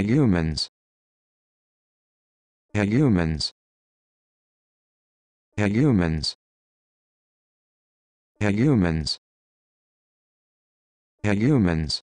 humans humans humans humans humans